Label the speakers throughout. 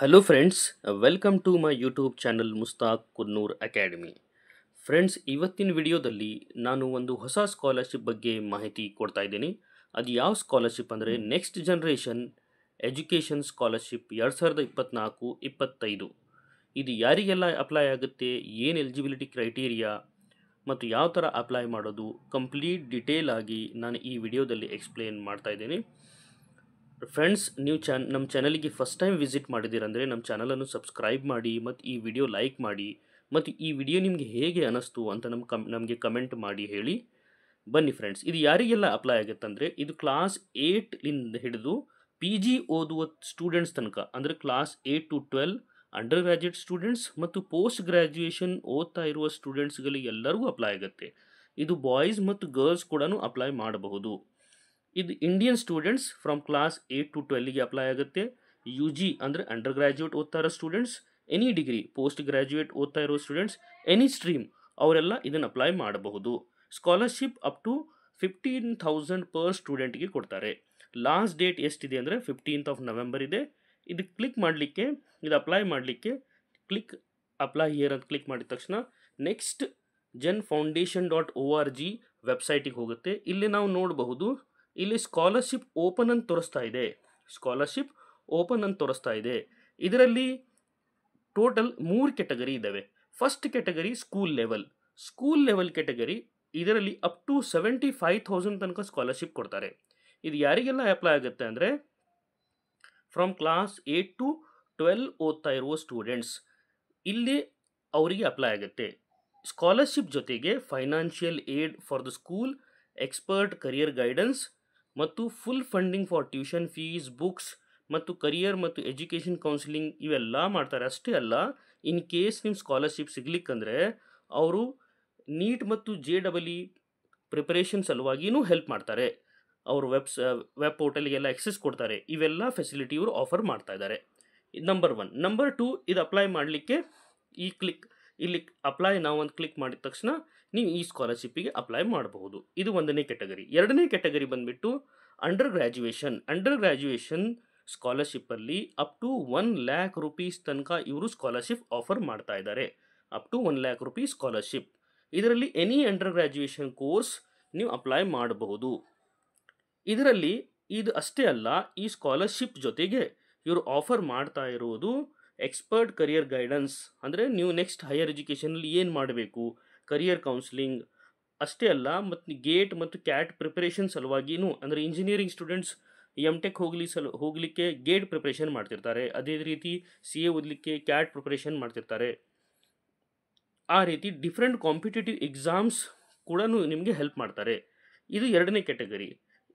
Speaker 1: hello friends welcome to my YouTube channel Mustaq Kunnur academy friends ಇವತ್ತಿನ ವಿಡಿಯೋದಲ್ಲಿ ನಾನು ಒಂದು ಹೊಸ ಸ್ಕಾಲರ್ಶಿಪ್ ಬಗ್ಗೆ ಮಾಹಿತಿ ಕೊಡ್ತಾ ಇದ್ದೀನಿ ಅದು ಯಾವ ಸ್ಕಾಲರ್ಶಿಪ್ ಅಂದರೆ ನೆಕ್ಸ್ಟ್ ಜನ್ರೇಷನ್ ಎಜುಕೇಷನ್ ಸ್ಕಾಲರ್ಶಿಪ್ ಎರಡು ಸಾವಿರದ ಇಪ್ಪತ್ತ್ನಾಲ್ಕು ಇಪ್ಪತ್ತೈದು ಇದು ಯಾರಿಗೆಲ್ಲ ಅಪ್ಲೈ ಆಗುತ್ತೆ ಏನು ಎಲಿಜಿಬಿಲಿಟಿ ಕ್ರೈಟೀರಿಯಾ ಮತ್ತು ಯಾವ ಥರ ಅಪ್ಲೈ ಮಾಡೋದು ಕಂಪ್ಲೀಟ್ ಡಿಟೇಲ್ ಆಗಿ ನಾನು ಈ ವಿಡಿಯೋದಲ್ಲಿ ಎಕ್ಸ್ಪ್ಲೇನ್ ಮಾಡ್ತಾ ಇದ್ದೀನಿ ಫ್ರೆಂಡ್ಸ್ ನೀವು ಚಾನ್ ನಮ್ಮ ಚಾನಲಿಗೆ ಫಸ್ಟ್ ಟೈಮ್ ವಿಸಿಟ್ ಮಾಡಿದ್ದೀರಂದರೆ ನಮ್ಮ ಚಾನಲನ್ನು ಸಬ್ಸ್ಕ್ರೈಬ್ ಮಾಡಿ ಮತ್ತು ಈ ವಿಡಿಯೋ ಲೈಕ್ ಮಾಡಿ ಮತ್ತು ಈ ವಿಡಿಯೋ ನಿಮಗೆ ಹೇಗೆ ಅನ್ನಿಸ್ತು ಅಂತ ನಮ್ಮ ಕಮ್ ನಮಗೆ ಕಮೆಂಟ್ ಮಾಡಿ ಹೇಳಿ ಬನ್ನಿ ಫ್ರೆಂಡ್ಸ್ ಇದು ಯಾರಿಗೆಲ್ಲ ಅಪ್ಲೈ ಅಂದರೆ ಇದು ಕ್ಲಾಸ್ ಇಂದ ಹಿಡಿದು ಪಿ ಜಿ ಓದುವ ಸ್ಟೂಡೆಂಟ್ಸ್ ತನಕ ಅಂದರೆ class eight to twelve undergraduate students ಮತ್ತು ಪೋಸ್ಟ್ ಗ್ರ್ಯಾಜುಯೇಷನ್ ಓದ್ತಾ ಇರುವ ಸ್ಟೂಡೆಂಟ್ಸ್ಗಳಿಗೆ ಎಲ್ಲರಿಗೂ ಅಪ್ಲೈ ಆಗುತ್ತೆ ಇದು ಬಾಯ್ಸ್ ಮತ್ತು ಗರ್ಲ್ಸ್ ಕೂಡ ಅಪ್ಲೈ ಮಾಡಬಹುದು ಇದು Indian students from class eight to ಟ್ವೆಲ್ಗೆ ಅಪ್ಲೈ ಆಗುತ್ತೆ ಯು ಜಿ ಅಂದರೆ ಅಂಡರ್ ಗ್ರ್ಯಾಜುಯೇಟ್ ಓದ್ತಾ ಇರೋ students any degree postgraduate ಓದ್ತಾ ಇರೋ ಸ್ಟೂಡೆಂಟ್ಸ್ ಎನಿ ಸ್ಟ್ರೀಮ್ ಅವರೆಲ್ಲ ಇದನ್ನು ಅಪ್ಲೈ ಮಾಡಬಹುದು scholarship up to fifteen thousand per ಸ್ಟೂಡೆಂಟ್ಗೆ ಕೊಡ್ತಾರೆ ಲಾಸ್ಟ್ ಡೇಟ್ ಎಷ್ಟಿದೆ ಅಂದರೆ ಫಿಫ್ಟೀನ್ತ್ ಆಫ್ ನವೆಂಬರ್ ಇದೆ ಇದು ಕ್ಲಿಕ್ ಮಾಡಲಿಕ್ಕೆ ಇದು ಅಪ್ಲೈ ಮಾಡಲಿಕ್ಕೆ ಕ್ಲಿಕ್ ಅಪ್ಲೈ ಹಿಯರ್ ಅಂತ ಕ್ಲಿಕ್ ಮಾಡಿದ ತಕ್ಷಣ Next Gen Foundation dot O R G ವೆಬ್ಸೈಟಿಗೆ ಹೋಗುತ್ತೆ ಇಲ್ಲಿ ನಾವು ನೋಡಬಹುದು ಇಲ್ಲಿ ಸ್ಕಾಲರ್ಶಿಪ್ ಓಪನ್ ಅಂತ ತೋರಿಸ್ತಾ ಇದೆ ಸ್ಕಾಲರ್ಶಿಪ್ ಓಪನ್ ಅಂತ ತೋರಿಸ್ತಾ ಇದೆ ಇದರಲ್ಲಿ ಟೋಟಲ್ ಮೂರು ಕೆಟಗರಿ ಇದ್ದಾವೆ first category school level school level category ಇದರಲ್ಲಿ up to seventy five thousand ತನಕ ಸ್ಕಾಲರ್ಶಿಪ್ ಕೊಡ್ತಾರೆ ಇದು ಯಾರಿಗೆಲ್ಲ ಅಪ್ಲೈ ಆಗುತ್ತೆ ಅಂದರೆ from class eight to twelve ಓದ್ತಾ ಇರುವ ಸ್ಟೂಡೆಂಟ್ಸ್ ಇಲ್ಲಿ ಅವರಿಗೆ ಅಪ್ಲೈ ಆಗುತ್ತೆ ಸ್ಕಾಲರ್ಶಿಪ್ ಜೊತೆಗೆ financial aid for the school expert career guidance ಮತ್ತು full funding for tuition fees books ಮತ್ತು ಕರಿಯರ್ ಮತ್ತು ಎಜುಕೇಷನ್ ಕೌನ್ಸಿಲಿಂಗ್ ಇವೆಲ್ಲ ಮಾಡ್ತಾರೆ ಅಷ್ಟೇ ಅಲ್ಲ ಇನ್ ಕೇಸ್ ನಿಮ್ಮ ಸ್ಕಾಲರ್ಶಿಪ್ ಸಿಗ್ಲಿಕ್ಕಂದರೆ ಅವರು ನೀಟ್ ಮತ್ತು ಜೆ ಡಬಲ್ ಇ ಪ್ರಿಪರೇಷನ್ ಸಲುವಾಗಿಯೂ ಹೆಲ್ಪ್ ಮಾಡ್ತಾರೆ ಅವರು ವೆಬ್ಸ್ ವೆಬ್ ಪೋರ್ಟಲ್ಗೆಲ್ಲ ಎಕ್ಸೆಸ್ ಕೊಡ್ತಾರೆ ಇವೆಲ್ಲ ಫೆಸಿಲಿಟಿ ಅವರು ಆಫರ್ ಮಾಡ್ತಾ ಇದ್ದಾರೆ ನಂಬರ್ ಒನ್ ನಂಬರ್ ಟು ಇದು ಅಪ್ಲೈ ಮಾಡಲಿಕ್ಕೆ ಈ ಕ್ಲಿಕ್ ಇಲ್ಲಿ ಅಪ್ಲೈ ನಾವು ಒಂದು ಕ್ಲಿಕ್ ಮಾಡಿದ ತಕ್ಷಣ ನೀವು ಈ ಸ್ಕಾಲರ್ಶಿಪ್ಪಿಗೆ ಅಪ್ಲೈ ಮಾಡಬಹುದು ಇದು ಒಂದನೇ ಕ್ಯಾಟಗರಿ ಎರಡನೇ ಕ್ಯಾಟಗರಿ ಬಂದುಬಿಟ್ಟು ಅಂಡರ್ ಗ್ರ್ಯಾಜುಯೇಷನ್ ಅಂಡರ್ ಗ್ರ್ಯಾಜುಯೇಷನ್ ಸ್ಕಾಲರ್ಶಿಪ್ಪಲ್ಲಿ up to one lakh rupees ತನಕ ಇವರು ಸ್ಕಾಲರ್ಶಿಪ್ ಆಫರ್ ಮಾಡ್ತಾ ಇದ್ದಾರೆ up to one lakh rupees scholarship ಇದರಲ್ಲಿ ಎನಿ ಅಂಡರ್ ಗ್ರ್ಯಾಜುಯೇಷನ್ ಕೋರ್ಸ್ ನೀವು ಅಪ್ಲೈ ಮಾಡಬಹುದು ಇದರಲ್ಲಿ ಇದು ಅಷ್ಟೇ ಅಲ್ಲ ಈ ಸ್ಕಾಲರ್ಶಿಪ್ ಜೊತೆಗೆ ಇವರು ಆಫರ್ ಮಾಡ್ತಾ ಇರುವುದು ಎಕ್ಸ್ಪರ್ಟ್ ಕರಿಯರ್ ಗೈಡೆನ್ಸ್ ಅಂದರೆ ನೀವು ನೆಕ್ಸ್ಟ್ ಹೈಯರ್ ಎಜುಕೇಷನಲ್ಲಿ ಏನು ಮಾಡಬೇಕು ಕರಿಯರ್ ಕೌನ್ಸಿಲಿಂಗ್ ಅಷ್ಟೇ ಅಲ್ಲ ಮತ್ತು ಗೇಟ್ ಮತ್ತು ಕ್ಯಾಟ್ ಪ್ರಿಪರೇಷನ್ ಸಲುವಾಗಿಯೂ ಅಂದರೆ ಇಂಜಿನಿಯರಿಂಗ್ ಸ್ಟೂಡೆಂಟ್ಸ್ ಎಮ್ ಟೆಕ್ ಹೋಗಲಿ ಸಲ ಹೋಗಲಿಕ್ಕೆ ಗೇಟ್ ಪ್ರಿಪ್ರೇಷನ್ ಮಾಡ್ತಿರ್ತಾರೆ ಅದೇ ರೀತಿ ಸಿ ಎ ಓದಲಿಕ್ಕೆ ಕ್ಯಾಟ್ ಪ್ರಿಪ್ರೇಷನ್ ಮಾಡ್ತಿರ್ತಾರೆ ಆ ರೀತಿ ಡಿಫ್ರೆಂಟ್ ಕಾಂಪಿಟೇಟಿವ್ ಎಕ್ಸಾಮ್ಸ್ ಕೂಡ ನಿಮಗೆ ಹೆಲ್ಪ್ ಮಾಡ್ತಾರೆ ಇದು ಎರಡನೇ ಕ್ಯಾಟಗರಿ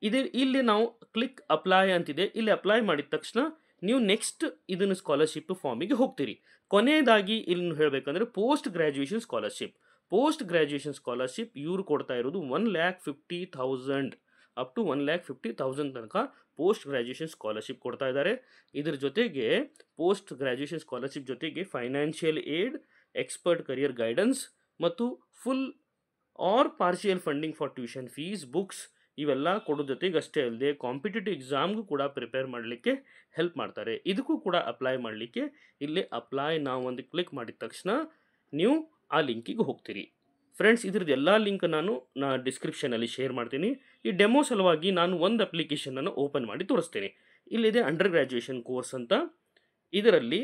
Speaker 1: ಇದೇ ಇಲ್ಲಿ ನಾವು ಕ್ಲಿಕ್ ಅಪ್ಲೈ ಅಂತಿದೆ ಇಲ್ಲಿ ಅಪ್ಲೈ ಮಾಡಿದ ತಕ್ಷಣ ನೀವು ನೆಕ್ಸ್ಟ್ ಇದನ್ನು ಸ್ಕಾಲರ್ಶಿಪ್ ಫಾರ್ಮಿಗೆ ಹೋಗ್ತೀರಿ ಕೊನೆಯದಾಗಿ ಇಲ್ಲಿ ಹೇಳಬೇಕಂದ್ರೆ post graduation scholarship post graduation scholarship ಇವರು ಕೊಡ್ತಾ ಇರೋದು one lakh fifty thousand up to one lakh fifty thousand ತನಕ ಪೋಸ್ಟ್ ಗ್ರ್ಯಾಜುಯೇಷನ್ ಸ್ಕಾಲರ್ಶಿಪ್ ಕೊಡ್ತಾ ಇದ್ದಾರೆ ಇದ್ರ ಜೊತೆಗೆ ಪೋಸ್ಟ್ ಗ್ರ್ಯಾಜುಯೇಷನ್ ಸ್ಕಾಲರ್ಶಿಪ್ ಜೊತೆಗೆ financial aid expert career guidance ಮತ್ತು full or partial funding for tuition fees books ಇವೆಲ್ಲ ಕೊಡೋ ಜೊತೆಗೆ ಅಷ್ಟೇ ಅಲ್ಲದೆ ಕಾಂಪಿಟೇಟಿವ್ ಎಕ್ಸಾಮ್ಗೂ ಕೂಡ ಪ್ರಿಪೇರ್ ಮಾಡಲಿಕ್ಕೆ ಹೆಲ್ಪ್ ಮಾಡ್ತಾರೆ ಇದಕ್ಕೂ ಕೂಡ ಅಪ್ಲೈ ಮಾಡಲಿಕ್ಕೆ ಇಲ್ಲಿ ಅಪ್ಲೈ ನಾವು ಒಂದು ಕ್ಲಿಕ್ ಮಾಡಿದ ತಕ್ಷಣ ನೀವು ಆ ಲಿಂಕಿಗೆ ಹೋಗ್ತೀರಿ ಫ್ರೆಂಡ್ಸ್ ಇದ್ರದ್ದು ಎಲ್ಲ ಲಿಂಕ್ ನಾನು ನಾ ಡಿಸ್ಕ್ರಿಪ್ಷನಲ್ಲಿ ಶೇರ್ ಮಾಡ್ತೀನಿ ಈ ಡೆಮೋ ಸಲುವಾಗಿ ನಾನು ಒಂದು ಅಪ್ಲಿಕೇಶನನ್ನು ಓಪನ್ ಮಾಡಿ ತೋರಿಸ್ತೀನಿ ಇಲ್ಲಿದೆ ಅಂಡರ್ ಗ್ರ್ಯಾಜುಯೇಷನ್ ಕೋರ್ಸ್ ಅಂತ ಇದರಲ್ಲಿ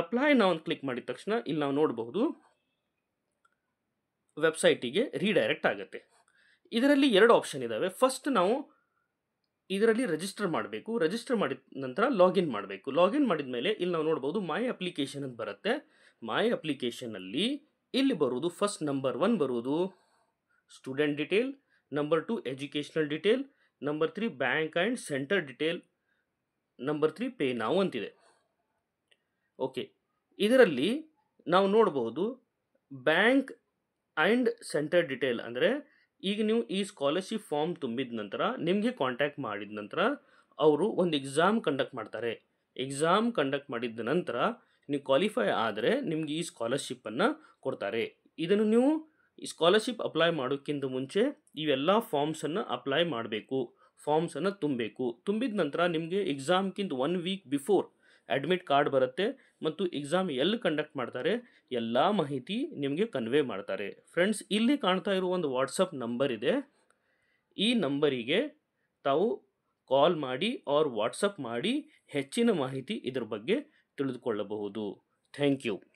Speaker 1: ಅಪ್ಲೈ ನಾವು ಕ್ಲಿಕ್ ಮಾಡಿದ ತಕ್ಷಣ ಇಲ್ಲಿ ನಾವು ನೋಡಬಹುದು ವೆಬ್ಸೈಟಿಗೆ ರೀಡೈರೆಕ್ಟ್ ಆಗುತ್ತೆ ಇದರಲ್ಲಿ ಎರಡು ಆಪ್ಷನ್ ಇದ್ದಾವೆ ಫಸ್ಟ್ ನಾವು ಇದರಲ್ಲಿ ರಿಜಿಸ್ಟರ್ ಮಾಡಬೇಕು ರಿಜಿಸ್ಟರ್ ಮಾಡಿದ ನಂತರ ಲಾಗಿನ್ ಮಾಡಬೇಕು ಲಾಗಿನ್ ಮಾಡಿದ ಮೇಲೆ ಇಲ್ಲಿ ನಾವು ನೋಡ್ಬೋದು ಮೈ ಅಪ್ಲಿಕೇಶನ್ ಅಂತ ಬರುತ್ತೆ ಮೈ ಅಪ್ಲಿಕೇಶನಲ್ಲಿ ಇಲ್ಲಿ ಬರುವುದು ಫಸ್ಟ್ ನಂಬರ್ ಒನ್ ಬರುವುದು student detail number two educational detail number three bank and centre detail number three pay ನಾವು ಅಂತಿದೆ ಓಕೆ ಇದರಲ್ಲಿ ನಾವು ನೋಡ್ಬೋದು ಬ್ಯಾಂಕ್ ಆ್ಯಂಡ್ ಸೆಂಟರ್ ಡಿಟೇಲ್ ಅಂದರೆ ಈಗ ನೀವು ಈ ಸ್ಕಾಲರ್ಶಿಪ್ ಫಾರ್ಮ್ ತುಂಬಿದ ನಂತರ ನಿಮಗೆ ಕಾಂಟ್ಯಾಕ್ಟ್ ಮಾಡಿದ ನಂತರ ಅವರು ಒಂದು ಎಕ್ಸಾಮ್ ಕಂಡಕ್ಟ್ ಮಾಡ್ತಾರೆ ಎಕ್ಸಾಮ್ ಕಂಡಕ್ಟ್ ಮಾಡಿದ ನಂತರ ನೀವು ಕ್ವಾಲಿಫೈ ಆದರೆ ನಿಮಗೆ ಈ ಸ್ಕಾಲರ್ಶಿಪ್ಪನ್ನು ಕೊಡ್ತಾರೆ ಇದನ್ನು ನೀವು ಈ ಸ್ಕಾಲರ್ಶಿಪ್ ಅಪ್ಲೈ ಮಾಡೋಕ್ಕಿಂತ ಮುಂಚೆ ಇವೆಲ್ಲ ಫಾರ್ಮ್ಸನ್ನು ಅಪ್ಲೈ ಮಾಡಬೇಕು ಫಾರ್ಮ್ಸನ್ನು ತುಂಬಬೇಕು ತುಂಬಿದ ನಂತರ ನಿಮಗೆ ಎಕ್ಸಾಮ್ಗಿಂತ one week before admit card ಬರುತ್ತೆ ಮತ್ತು ಎಕ್ಸಾಮ್ ಎಲ್ಲಿ ಕಂಡಕ್ಟ್ ಮಾಡ್ತಾರೆ ಎಲ್ಲ ಮಾಹಿತಿ ನಿಮಗೆ ಕನ್ವೆ ಮಾಡ್ತಾರೆ ಫ್ರೆಂಡ್ಸ್ ಇಲ್ಲಿ ಕಾಣ್ತಾ ಇರುವ ಒಂದು ವಾಟ್ಸಪ್ ನಂಬರ್ ಇದೆ ಈ ನಂಬರಿಗೆ ತಾವು ಕಾಲ್ ಮಾಡಿ ಆರ್ ವಾಟ್ಸಪ್ ಮಾಡಿ ಹೆಚ್ಚಿನ ಮಾಹಿತಿ ಇದರ ಬಗ್ಗೆ ತಿಳಿದುಕೊಳ್ಳಬಹುದು ಥ್ಯಾಂಕ್ ಯು